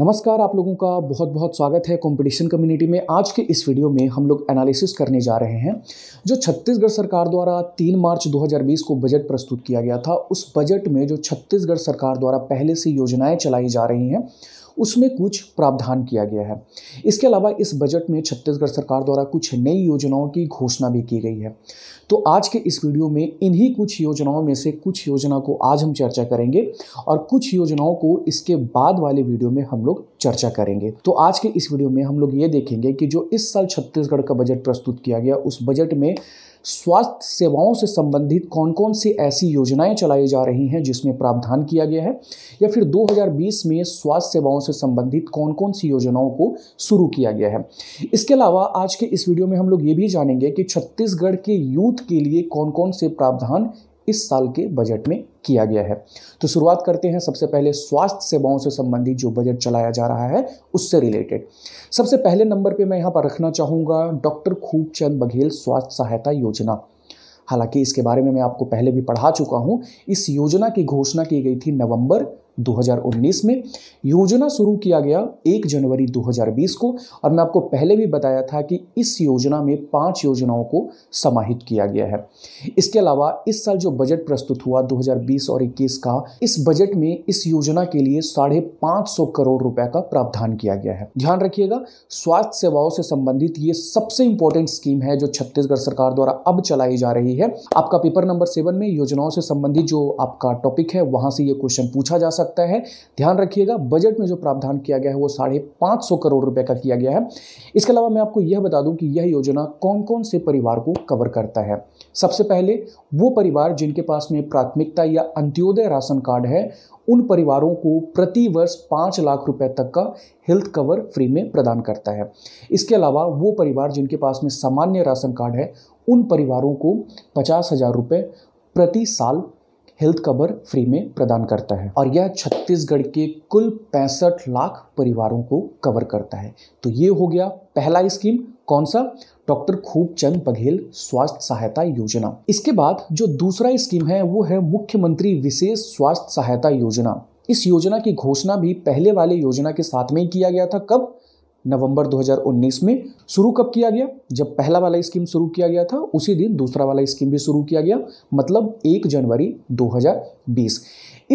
नमस्कार आप लोगों का बहुत बहुत स्वागत है कंपटीशन कम्युनिटी में आज के इस वीडियो में हम लोग एनालिसिस करने जा रहे हैं जो छत्तीसगढ़ सरकार द्वारा 3 मार्च 2020 को बजट प्रस्तुत किया गया था उस बजट में जो छत्तीसगढ़ सरकार द्वारा पहले से योजनाएं चलाई जा रही हैं उसमें कुछ प्रावधान किया गया है इसके अलावा इस बजट में छत्तीसगढ़ सरकार द्वारा कुछ नई योजनाओं की घोषणा भी की गई है तो आज के इस वीडियो में इन्हीं कुछ योजनाओं में से कुछ योजना को आज हम चर्चा करेंगे और कुछ योजनाओं को इसके बाद वाले वीडियो में हम लोग चर्चा करेंगे तो आज के इस वीडियो में हम लोग ये देखेंगे कि जो इस साल छत्तीसगढ़ का बजट प्रस्तुत किया गया उस बजट में स्वास्थ्य सेवाओं से संबंधित कौन कौन सी ऐसी योजनाएं चलाई जा रही हैं जिसमें प्रावधान किया गया है या फिर 2020 में स्वास्थ्य सेवाओं से संबंधित कौन कौन सी योजनाओं को शुरू किया गया है इसके अलावा आज के इस वीडियो में हम लोग ये भी जानेंगे कि छत्तीसगढ़ के यूथ के लिए कौन कौन से प्रावधान इस साल के बजट में किया गया है तो शुरुआत करते हैं सबसे पहले स्वास्थ्य सेवाओं से संबंधित जो बजट चलाया जा रहा है उससे रिलेटेड सबसे पहले नंबर पे मैं यहाँ पर रखना चाहूँगा डॉक्टर खूबचंद बघेल स्वास्थ्य सहायता योजना हालांकि इसके बारे में मैं आपको पहले भी पढ़ा चुका हूँ इस योजना की घोषणा की गई थी नवंबर 2019 में योजना शुरू किया गया 1 जनवरी 2020 को और मैं आपको पहले भी बताया था कि इस योजना में पांच योजनाओं को समाहित किया गया है इसके अलावा इस साल जो बजट प्रस्तुत हुआ 2020 और 21 का इस बजट में इस योजना के लिए साढ़े पाँच सौ करोड़ रुपए का प्रावधान किया गया है ध्यान रखिएगा स्वास्थ्य सेवाओं से संबंधित ये सबसे इंपॉर्टेंट स्कीम है जो छत्तीसगढ़ सरकार द्वारा अब चलाई जा रही है आपका पेपर नंबर सेवन में योजनाओं से संबंधित जो आपका टॉपिक है वहां से ये क्वेश्चन पूछा जा सकता सकता है ध्यान रखिएगा बजट में जो प्रावधान किया गया है वो साढ़े पाँच सौ करोड़ रुपए का किया गया है इसके अलावा मैं आपको यह बता दूं कि यह योजना कौन कौन से परिवार को कवर करता है सबसे पहले वो परिवार जिनके पास में प्राथमिकता या अंत्योदय राशन कार्ड है उन परिवारों को प्रति वर्ष पाँच लाख रुपए तक का हेल्थ कवर फ्री में प्रदान करता है इसके अलावा वो परिवार जिनके पास में सामान्य राशन कार्ड है उन परिवारों को पचास हज़ार रुपये प्रति साल हेल्थ कवर फ्री में प्रदान करता है और यह छत्तीसगढ़ के कुल पैंसठ लाख परिवारों को कवर करता है तो ये हो गया पहला स्कीम कौन सा डॉक्टर खूबचंद बघेल स्वास्थ्य सहायता योजना इसके बाद जो दूसरा स्कीम है वो है मुख्यमंत्री विशेष स्वास्थ्य सहायता योजना इस योजना की घोषणा भी पहले वाले योजना के साथ में ही किया गया था कब नवंबर 2019 में शुरू कब किया गया जब पहला वाला स्कीम शुरू किया गया था उसी दिन दूसरा वाला स्कीम भी शुरू किया गया मतलब 1 जनवरी 2020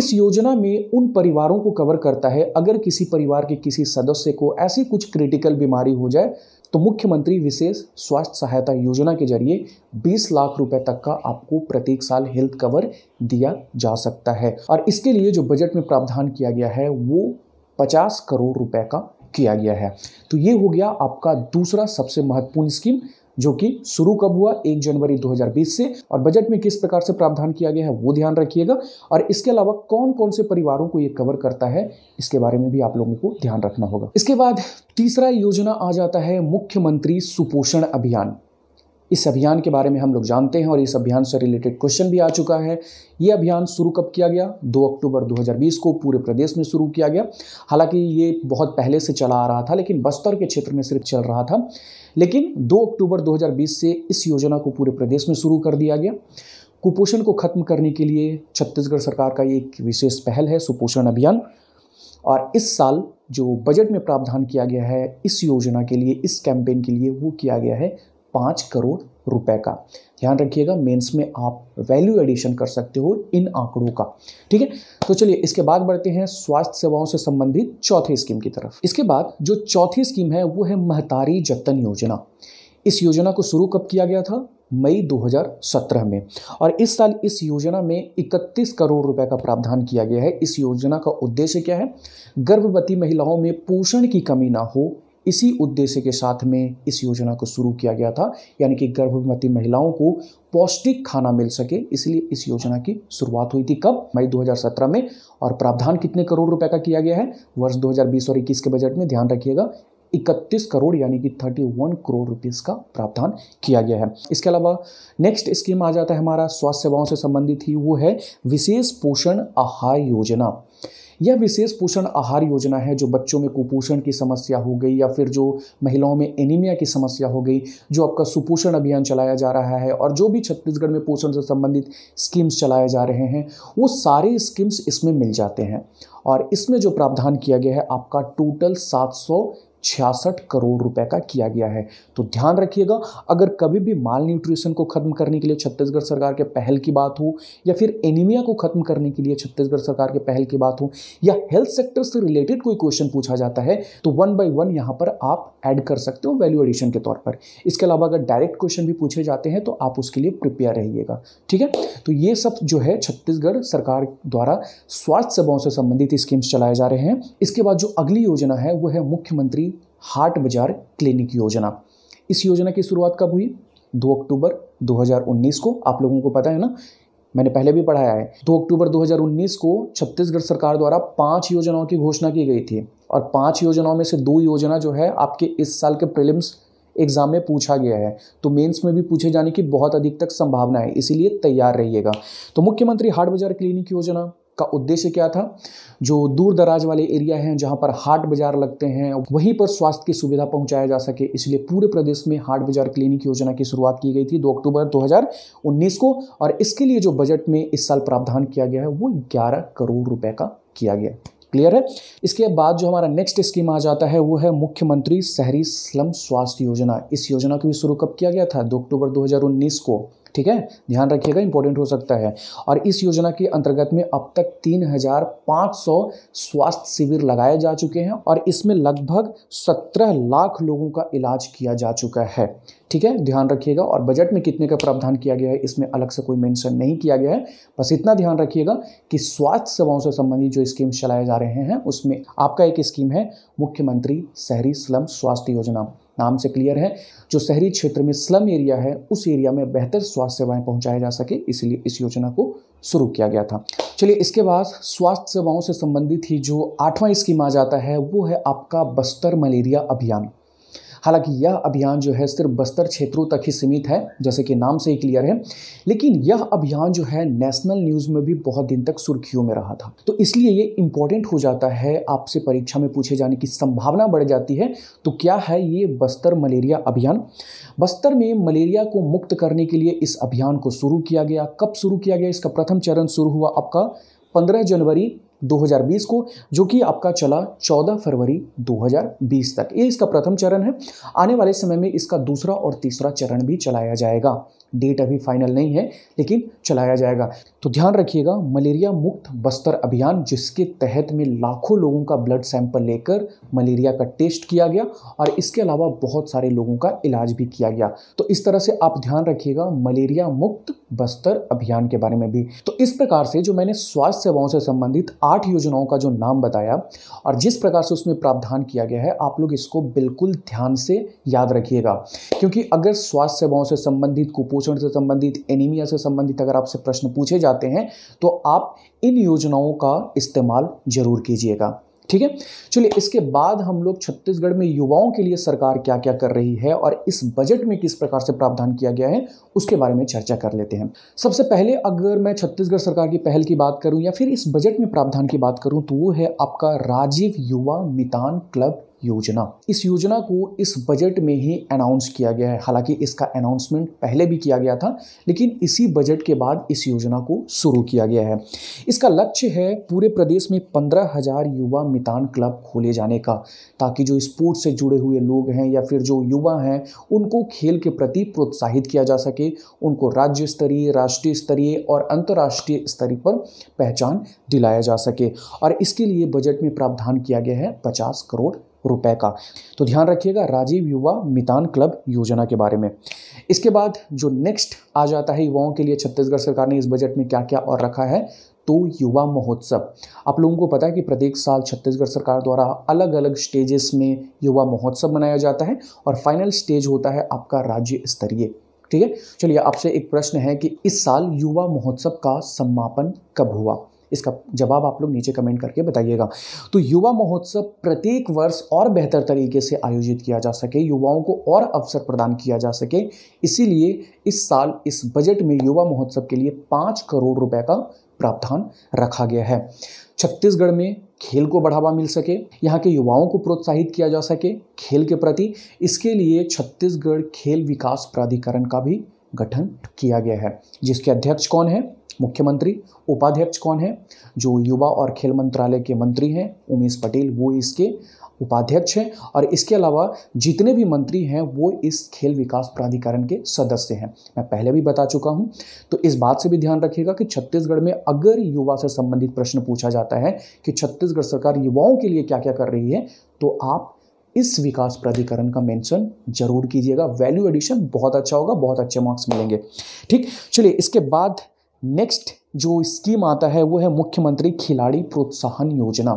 इस योजना में उन परिवारों को कवर करता है अगर किसी परिवार के किसी सदस्य को ऐसी कुछ क्रिटिकल बीमारी हो जाए तो मुख्यमंत्री विशेष स्वास्थ्य सहायता योजना के जरिए 20 लाख रुपए तक का आपको प्रत्येक साल हेल्थ कवर दिया जा सकता है और इसके लिए जो बजट में प्रावधान किया गया है वो 50 करोड़ रुपए का किया गया है तो ये हो गया आपका दूसरा सबसे महत्वपूर्ण स्कीम जो कि शुरू कब हुआ एक जनवरी 2020 से और बजट में किस प्रकार से प्रावधान किया गया है वो ध्यान रखिएगा और इसके अलावा कौन कौन से परिवारों को ये कवर करता है इसके बारे में भी आप लोगों को ध्यान रखना होगा इसके बाद तीसरा योजना आ जाता है मुख्यमंत्री सुपोषण अभियान इस अभियान के बारे में हम लोग जानते हैं और इस अभियान से रिलेटेड क्वेश्चन भी आ चुका है ये अभियान शुरू कब किया गया 2 अक्टूबर 2020 को पूरे प्रदेश में शुरू किया गया हालांकि ये बहुत पहले से चला आ रहा था लेकिन बस्तर के क्षेत्र में सिर्फ चल रहा था लेकिन 2 अक्टूबर 2020 से इस योजना को पूरे प्रदेश में शुरू कर दिया गया कुपोषण को खत्म करने के लिए छत्तीसगढ़ सरकार का एक विशेष पहल है सुपोषण अभियान और इस साल जो बजट में प्रावधान किया गया है इस योजना के लिए इस कैंपेन के लिए वो किया गया है पाँच करोड़ रुपए का ध्यान रखिएगा मेंस में आप वैल्यू एडिशन कर सकते हो इन आंकड़ों का ठीक है तो चलिए इसके बाद बढ़ते हैं स्वास्थ्य सेवाओं से संबंधित चौथी स्कीम की तरफ इसके बाद जो चौथी स्कीम है वो है महतारी जतन योजना इस योजना को शुरू कब किया गया था मई 2017 में और इस साल इस योजना में 31 करोड़ रुपए का प्रावधान किया गया है इस योजना का उद्देश्य क्या है गर्भवती महिलाओं में पोषण की कमी ना हो इसी उद्देश्य के साथ में इस योजना को शुरू किया गया था यानी कि गर्भवती महिलाओं को पौष्टिक खाना मिल सके इसलिए इस योजना की शुरुआत हुई थी कब मई 2017 में और प्रावधान कितने करोड़ रुपए का किया गया है वर्ष 2020 और 21 के बजट में ध्यान रखिएगा 31 करोड़ यानी कि 31 करोड़ रुपीस का प्रावधान किया गया है इसके अलावा नेक्स्ट स्कीम आ जाता है हमारा स्वास्थ्य सेवाओं से संबंधित ही वो है विशेष पोषण आहार योजना यह विशेष पोषण आहार योजना है जो बच्चों में कुपोषण की समस्या हो गई या फिर जो महिलाओं में एनीमिया की समस्या हो गई जो आपका सुपोषण अभियान चलाया जा रहा है और जो भी छत्तीसगढ़ में पोषण से संबंधित स्कीम्स चलाए जा रहे हैं वो सारे स्कीम्स इसमें मिल जाते हैं और इसमें जो प्रावधान किया गया है आपका टोटल सात छियासठ करोड़ रुपए का किया गया है तो ध्यान रखिएगा अगर कभी भी माल न्यूट्रिशन को खत्म करने के लिए छत्तीसगढ़ सरकार के पहल की बात हो या फिर एनीमिया को खत्म करने के लिए छत्तीसगढ़ सरकार के पहल की बात हो या हेल्थ सेक्टर से रिलेटेड कोई क्वेश्चन पूछा जाता है तो वन बाई वन यहां पर आप ऐड कर सकते हो वैल्यू एडिशन के तौर पर इसके अलावा अगर डायरेक्ट क्वेश्चन भी पूछे जाते हैं तो आप उसके लिए प्रिपेयर रहिएगा ठीक है तो ये सब जो है छत्तीसगढ़ सरकार द्वारा स्वास्थ्य सेवाओं से संबंधित स्कीम्स चलाए जा रहे हैं इसके बाद जो अगली योजना है वो है मुख्यमंत्री हाट बाजार क्लिनिक योजना इस योजना की शुरुआत कब हुई 2 अक्टूबर 2019 को आप लोगों को पता है ना मैंने पहले भी पढ़ाया है 2 अक्टूबर 2019 को छत्तीसगढ़ सरकार द्वारा पांच योजनाओं की घोषणा की गई थी और पांच योजनाओं में से दो योजना जो है आपके इस साल के प्रीलिम्स एग्जाम में पूछा गया है तो मेंस में भी पूछे जाने की बहुत अधिक तक संभावना है इसीलिए तैयार रहिएगा तो मुख्यमंत्री हाट बाजार क्लिनिक योजना का उद्देश्य क्या था जो दूर दराज वाले एरिया हैं जहाँ पर हाट बाजार लगते हैं वहीं पर स्वास्थ्य की सुविधा पहुँचाया जा सके इसलिए पूरे प्रदेश में हाट बाजार क्लिनिक योजना की शुरुआत की गई थी दो अक्टूबर दो को और इसके लिए जो बजट में इस साल प्रावधान किया गया है वो ग्यारह करोड़ रुपये का किया गया क्लियर है इसके बाद जो हमारा नेक्स्ट स्कीम आ जाता है वो है मुख्यमंत्री शहरी स्लम स्वास्थ्य योजना इस योजना को भी शुरू कब किया गया था दो अक्टूबर 2019 को ठीक है ध्यान रखिएगा इंपॉर्टेंट हो सकता है और इस योजना के अंतर्गत में अब तक 3,500 स्वास्थ्य शिविर लगाए जा चुके हैं और इसमें लगभग 17 लाख लोगों का इलाज किया जा चुका है ठीक है ध्यान रखिएगा और बजट में कितने का प्रावधान किया गया है इसमें अलग से कोई मेंशन नहीं किया गया है बस इतना ध्यान रखिएगा कि स्वास्थ्य सेवाओं से संबंधित जो स्कीम चलाए जा रहे हैं उसमें आपका एक स्कीम है मुख्यमंत्री शहरी स्लम स्वास्थ्य योजना नाम से क्लियर है जो शहरी क्षेत्र में स्लम एरिया है उस एरिया में बेहतर स्वास्थ्य सेवाएं पहुंचाई जा सके इसलिए इस योजना को शुरू किया गया था चलिए इसके बाद स्वास्थ्य सेवाओं से संबंधित ही जो आठवां स्कीम आ जाता है वो है आपका बस्तर मलेरिया अभियान हालांकि यह अभियान जो है सिर्फ बस्तर क्षेत्रों तक ही सीमित है जैसे कि नाम से ही क्लियर है लेकिन यह अभियान जो है नेशनल न्यूज़ में भी बहुत दिन तक सुर्खियों में रहा था तो इसलिए ये इंपॉर्टेंट हो जाता है आपसे परीक्षा में पूछे जाने की संभावना बढ़ जाती है तो क्या है ये बस्तर मलेरिया अभियान बस्तर में मलेरिया को मुक्त करने के लिए इस अभियान को शुरू किया गया कब शुरू किया गया इसका प्रथम चरण शुरू हुआ आपका पंद्रह जनवरी 2020 को जो कि आपका चला 14 फरवरी 2020 तक ये इसका प्रथम चरण है आने वाले समय में इसका दूसरा और तीसरा चरण भी चलाया जाएगा डेट अभी फाइनल नहीं है लेकिन चलाया जाएगा तो ध्यान रखिएगा मलेरिया मुक्त बस्तर अभियान जिसके तहत में लाखों लोगों का ब्लड सैंपल लेकर मलेरिया का टेस्ट किया गया और इसके अलावा बहुत सारे लोगों का इलाज भी किया गया तो इस तरह से आप ध्यान रखिएगा मलेरिया मुक्त बस्तर अभियान के बारे में भी तो इस प्रकार से जो मैंने स्वास्थ्य सेवाओं से संबंधित आठ योजनाओं का जो नाम बताया और जिस प्रकार से उसमें प्रावधान किया गया है आप लोग इसको बिल्कुल ध्यान से याद रखिएगा क्योंकि अगर स्वास्थ्य सेवाओं से संबंधित कुपोषण से संबंधित एनीमिया से संबंधित अगर आपसे प्रश्न पूछे जा जाते हैं तो आप इन योजनाओं का इस्तेमाल जरूर कीजिएगा ठीक है चलिए इसके बाद हम लोग छत्तीसगढ़ में युवाओं के लिए सरकार क्या क्या कर रही है और इस बजट में किस प्रकार से प्रावधान किया गया है उसके बारे में चर्चा कर लेते हैं सबसे पहले अगर मैं छत्तीसगढ़ सरकार की पहल की बात करूं या फिर इस बजट में प्रावधान की बात करूं तो वो है आपका राजीव युवा मितान क्लब योजना इस योजना को इस बजट में ही अनाउंस किया गया है हालांकि इसका अनाउंसमेंट पहले भी किया गया था लेकिन इसी बजट के बाद इस योजना को शुरू किया गया है इसका लक्ष्य है पूरे प्रदेश में पंद्रह हजार युवा मितान क्लब खोले जाने का ताकि जो स्पोर्ट्स से जुड़े हुए लोग हैं या फिर जो युवा हैं उनको खेल के प्रति प्रोत्साहित किया जा सके उनको राज्य स्तरीय राष्ट्रीय स्तरीय और अंतर्राष्ट्रीय स्तरीय पर पहचान दिलाया जा सके और इसके लिए बजट में प्रावधान किया गया है पचास करोड़ रुपए का तो ध्यान रखिएगा राजीव युवा मितान क्लब योजना के बारे में इसके बाद जो नेक्स्ट आ जाता है युवाओं के लिए छत्तीसगढ़ सरकार ने इस बजट में क्या क्या और रखा है तो युवा महोत्सव आप लोगों को पता है कि प्रत्येक साल छत्तीसगढ़ सरकार द्वारा अलग अलग स्टेजेस में युवा महोत्सव मनाया जाता है और फाइनल स्टेज होता है आपका राज्य स्तरीय ठीक है चलिए आपसे एक प्रश्न है कि इस साल युवा महोत्सव का समापन कब हुआ इसका जवाब आप लोग नीचे कमेंट करके बताइएगा तो युवा महोत्सव प्रत्येक वर्ष और बेहतर तरीके से आयोजित किया जा सके युवाओं को और अवसर प्रदान किया जा सके इसीलिए इस साल इस बजट में युवा महोत्सव के लिए पाँच करोड़ रुपये का प्रावधान रखा गया है छत्तीसगढ़ में खेल को बढ़ावा मिल सके यहाँ के युवाओं को प्रोत्साहित किया जा सके खेल के प्रति इसके लिए छत्तीसगढ़ खेल विकास प्राधिकरण का भी गठन किया गया है जिसके अध्यक्ष कौन है मुख्यमंत्री उपाध्यक्ष कौन है जो युवा और खेल मंत्रालय के मंत्री हैं उमेश पटेल वो इसके उपाध्यक्ष हैं और इसके अलावा जितने भी मंत्री हैं वो इस खेल विकास प्राधिकरण के सदस्य हैं मैं पहले भी बता चुका हूं तो इस बात से भी ध्यान रखिएगा कि छत्तीसगढ़ में अगर युवा से संबंधित प्रश्न पूछा जाता है कि छत्तीसगढ़ सरकार युवाओं के लिए क्या क्या कर रही है तो आप इस विकास प्राधिकरण का मेंशन जरूर कीजिएगा वैल्यू एडिशन बहुत अच्छा होगा बहुत अच्छे मार्क्स मिलेंगे ठीक चलिए इसके बाद नेक्स्ट जो स्कीम आता है वो है मुख्यमंत्री खिलाड़ी प्रोत्साहन योजना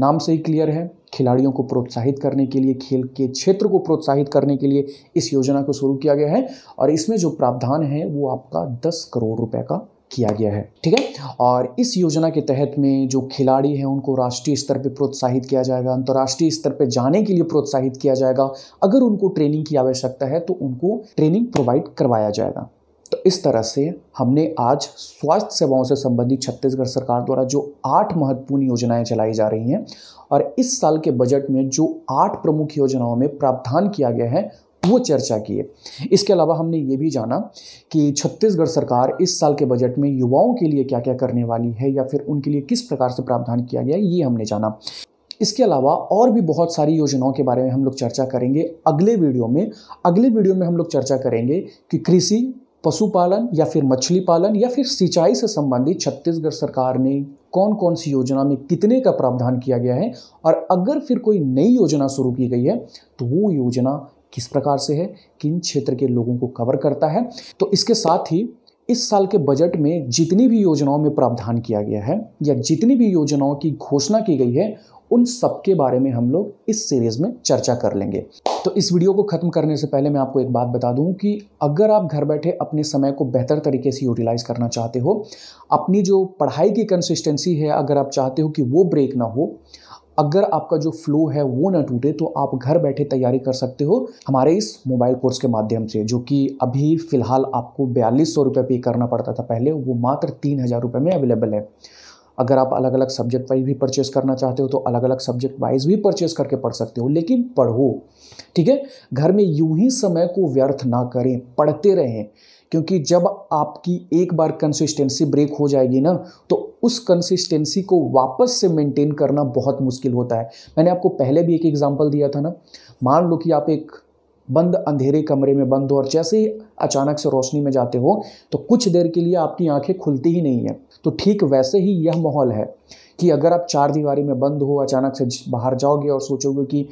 नाम से ही क्लियर है खिलाड़ियों को प्रोत्साहित करने के लिए खेल के क्षेत्र को प्रोत्साहित करने के लिए इस योजना को शुरू किया गया है और इसमें जो प्रावधान है वो आपका दस करोड़ रुपए का किया गया है ठीक है और इस योजना के तहत में जो खिलाड़ी हैं उनको राष्ट्रीय स्तर पर प्रोत्साहित किया जाएगा अंतर्राष्ट्रीय स्तर पर जाने के लिए प्रोत्साहित किया जाएगा अगर उनको ट्रेनिंग की आवश्यकता है तो उनको ट्रेनिंग प्रोवाइड करवाया जाएगा तो इस तरह से हमने आज स्वास्थ्य सेवाओं से संबंधित छत्तीसगढ़ सरकार द्वारा जो आठ महत्वपूर्ण योजनाएं चलाई जा रही हैं और इस साल के बजट में जो आठ प्रमुख योजनाओं में प्रावधान किया गया है वो चर्चा किए इसके अलावा हमने ये भी जाना कि छत्तीसगढ़ सरकार इस साल के बजट में युवाओं के लिए क्या क्या करने वाली है या फिर उनके लिए किस प्रकार से प्रावधान किया गया ये हमने जाना इसके अलावा और भी बहुत सारी योजनाओं के बारे में हम लोग चर्चा करेंगे अगले वीडियो में अगले वीडियो में हम लोग चर्चा करेंगे कि कृषि पशुपालन या फिर मछली पालन या फिर सिंचाई से संबंधित छत्तीसगढ़ सरकार ने कौन कौन सी योजना में कितने का प्रावधान किया गया है और अगर फिर कोई नई योजना शुरू की गई है तो वो योजना किस प्रकार से है किन क्षेत्र के लोगों को कवर करता है तो इसके साथ ही इस साल के बजट में जितनी भी योजनाओं में प्रावधान किया गया है या जितनी भी योजनाओं की घोषणा की गई है उन सब के बारे में हम लोग इस सीरीज में चर्चा कर लेंगे तो इस वीडियो को खत्म करने से पहले मैं आपको एक बात बता दूं कि अगर आप घर बैठे अपने समय को बेहतर तरीके से यूटिलाइज करना चाहते हो अपनी जो पढ़ाई की कंसिस्टेंसी है अगर आप चाहते हो कि वो ब्रेक ना हो अगर आपका जो फ्लो है वो ना टूटे तो आप घर बैठे तैयारी कर सकते हो हमारे इस मोबाइल कोर्स के माध्यम से जो कि अभी फ़िलहाल आपको बयालीस सौ रुपये पे करना पड़ता था पहले वो मात्र तीन हज़ार रुपये में अवेलेबल है अगर आप अलग अलग सब्जेक्ट वाइज भी परचेस करना चाहते हो तो अलग अलग सब्जेक्ट वाइज भी परचेस करके पढ़ सकते हो लेकिन पढ़ो ठीक है घर में यूं ही समय को व्यर्थ ना करें पढ़ते रहें क्योंकि जब आपकी एक बार कंसिस्टेंसी ब्रेक हो जाएगी ना तो उस कंसिस्टेंसी को वापस से मेंटेन करना बहुत मुश्किल होता है मैंने आपको पहले भी एक एग्जाम्पल दिया था ना मान लो कि आप एक बंद अंधेरे कमरे में बंद हो और जैसे ही अचानक से रोशनी में जाते हो तो कुछ देर के लिए आपकी आंखें खुलती ही नहीं है तो ठीक वैसे ही यह माहौल है कि अगर आप चार दीवारी में बंद हो अचानक से बाहर जाओगे और सोचोगे कि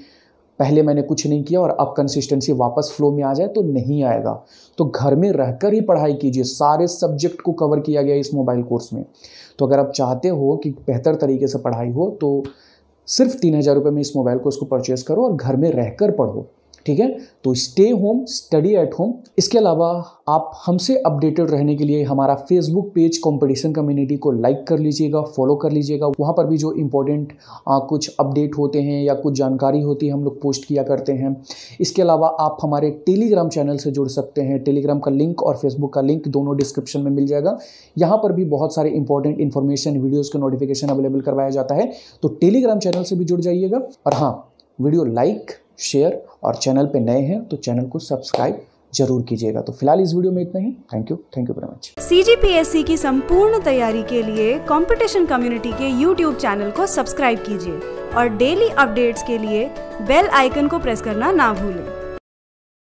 पहले मैंने कुछ नहीं किया और अब कंसिस्टेंसी वापस फ्लो में आ जाए तो नहीं आएगा तो घर में रहकर ही पढ़ाई कीजिए सारे सब्जेक्ट को कवर किया गया इस मोबाइल कोर्स में तो अगर आप चाहते हो कि बेहतर तरीके से पढ़ाई हो तो सिर्फ तीन हज़ार रुपये में इस मोबाइल को इसको परचेज़ करो और घर में रहकर पढ़ो ठीक है तो stay home study at home इसके अलावा आप हमसे अपडेटेड रहने के लिए हमारा फेसबुक पेज कंपटीशन कम्युनिटी को लाइक कर लीजिएगा फॉलो कर लीजिएगा वहाँ पर भी जो इम्पोर्टेंट कुछ अपडेट होते हैं या कुछ जानकारी होती है हम लोग पोस्ट किया करते हैं इसके अलावा आप हमारे टेलीग्राम चैनल से जुड़ सकते हैं टेलीग्राम का लिंक और फेसबुक का लिंक दोनों डिस्क्रिप्शन में मिल जाएगा यहाँ पर भी बहुत सारे इंपॉर्टेंट इन्फॉर्मेशन वीडियोज़ का नोटिफिकेशन अवेलेबल करवाया जाता है तो टेलीग्राम चैनल से भी जुड़ जाइएगा और हाँ वीडियो लाइक शेयर और चैनल पे नए हैं तो चैनल को सब्सक्राइब जरूर कीजिएगा तो फिलहाल इस वीडियो में इतना ही thank you thank you very much सी की संपूर्ण तैयारी के लिए कॉम्पिटिशन कम्युनिटी के यूट्यूब चैनल को सब्सक्राइब कीजिए और डेली अपडेट्स के लिए बेल आइकन को प्रेस करना ना भूलें